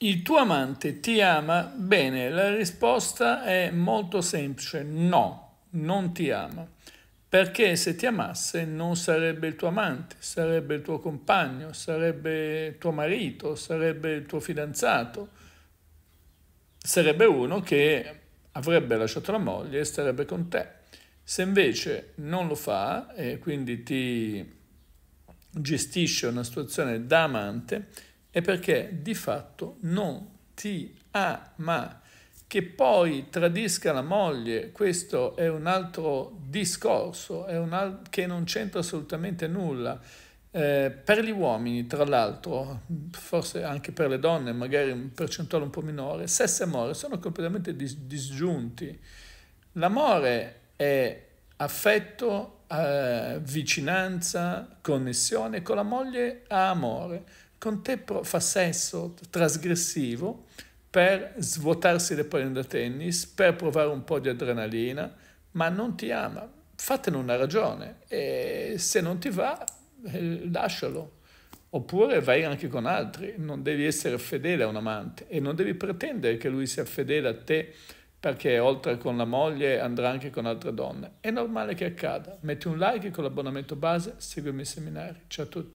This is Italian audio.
Il tuo amante ti ama? Bene, la risposta è molto semplice, no, non ti ama. Perché se ti amasse non sarebbe il tuo amante, sarebbe il tuo compagno, sarebbe tuo marito, sarebbe il tuo fidanzato. Sarebbe uno che avrebbe lasciato la moglie e starebbe con te. Se invece non lo fa e quindi ti gestisce una situazione da amante, è perché di fatto non ti ama. Che poi tradisca la moglie, questo è un altro discorso, un al che non c'entra assolutamente nulla. Eh, per gli uomini, tra l'altro, forse anche per le donne, magari un percentuale un po' minore, sesso e amore sono completamente dis disgiunti. L'amore è affetto, eh, vicinanza, connessione, con la moglie ha amore con te fa sesso trasgressivo per svuotarsi le palle da tennis, per provare un po' di adrenalina, ma non ti ama. Fatene una ragione e se non ti va, eh, lascialo. Oppure vai anche con altri, non devi essere fedele a un amante e non devi pretendere che lui sia fedele a te perché oltre con la moglie andrà anche con altre donne. È normale che accada. Metti un like con l'abbonamento base, seguimi i seminari. Ciao a tutti.